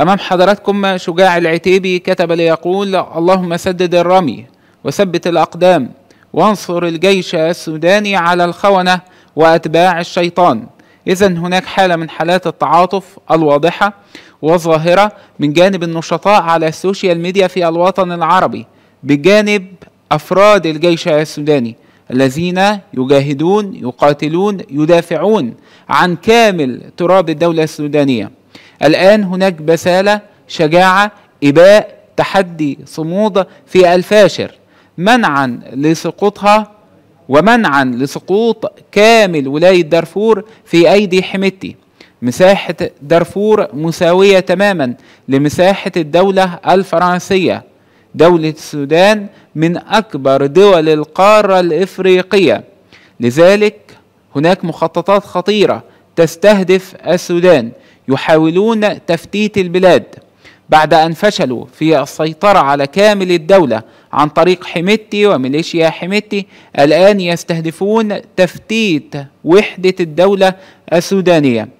أمام حضراتكم شجاع العتيبي كتب ليقول اللهم سدد الرمي وثبت الأقدام وانصر الجيش السوداني على الخونة وأتباع الشيطان إذا هناك حالة من حالات التعاطف الواضحة والظاهرة من جانب النشطاء على السوشيال ميديا في الوطن العربي بجانب أفراد الجيش السوداني الذين يجاهدون يقاتلون يدافعون عن كامل تراب الدولة السودانية الآن هناك بسالة شجاعة إباء تحدي صمود في الفاشر منعا لسقوطها ومنعا لسقوط كامل ولاية دارفور في أيدي حميتي مساحة دارفور مساوية تماما لمساحة الدولة الفرنسية دولة السودان من أكبر دول القارة الإفريقية لذلك هناك مخططات خطيرة تستهدف السودان يحاولون تفتيت البلاد بعد أن فشلوا في السيطرة على كامل الدولة عن طريق حميتي وميليشيا حميتي الآن يستهدفون تفتيت وحدة الدولة السودانية